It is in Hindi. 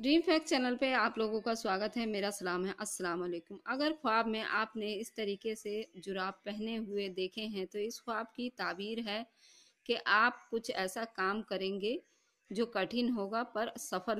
ड्रीम फैक्ट चैनल पे आप लोगों का स्वागत है मेरा सलाम है अस्सलाम वालेकुम अगर ख्वाब में आपने इस तरीके से जुराब पहने हुए देखे हैं तो इस ख्वाब की ताबीर है कि आप कुछ ऐसा काम करेंगे जो कठिन होगा पर सफल